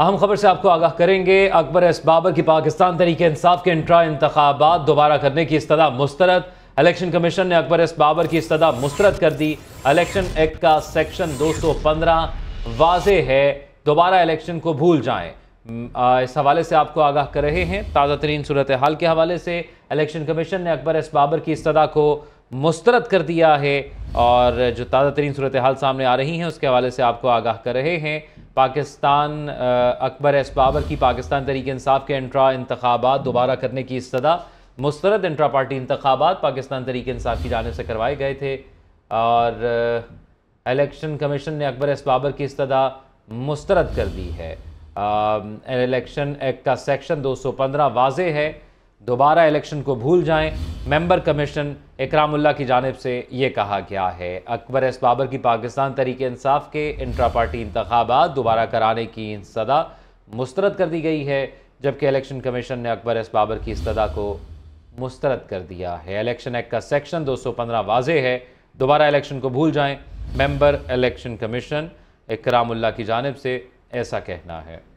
अहम खबर से आपको आगाह करेंगे अकबर एस बाबर की पाकिस्तान तरीके इंसाफ के इंट्रा इंतबात दोबारा करने की इस्तः मुस्तरद इलेक्शन कमीशन ने अकबर एस बाबर की इस्तः मुस्तरद कर दी इलेक्शन एक्ट का सेक्शन 215 वाज है दोबारा इलेक्शन को भूल जाएं इस हवाले से आपको आगाह कर रहे हैं ताज़ा तरीन सूरत हाल के हवाले से इलेक्शन कमीशन ने अकबर एस बाबर की इस्तः को मुस्तरद कर दिया है और जो ताज़ा तरीन सूरत हाल सामने आ रही हैं उसके हवाले से आपको आगाह कर रहे हैं पाकिस्तान अकबर एस बाबर की पाकिस्तान तरीके इंसाफ के इंट्रा इंतबात दोबारा करने की इस्तः मुस्तरद इंट्रा पार्टी इंतबात पाकिस्तान तरीके इंसाफ की जानब से करवाए गए थे और इलेक्शन कमीशन ने अकबर एस बाबर की इस्तः मुस्तरद कर दी है इलेक्शन एक्ट का सेक्शन 215 वाज है दोबारा इलेक्शन को भूल जाएं मेंबर कमीशन इकरामुल्ला की जानब से ये कहा गया है अकबर एस बाबर की पाकिस्तान तरीके इंसाफ के इंट्रा पार्टी इंतबात दोबारा कराने की सदा मुस्तरद कर दी गई है जबकि इलेक्शन कमीशन ने अकबर एस बाबर की सदा को मुस्तरद कर दिया है इलेक्शन एक्ट का सेक्शन 215 वाजे है दोबारा इलेक्शन को भूल जाएं मेंबर इलेक्शन कमीशन इकरामुल्ला की जानब से ऐसा कहना है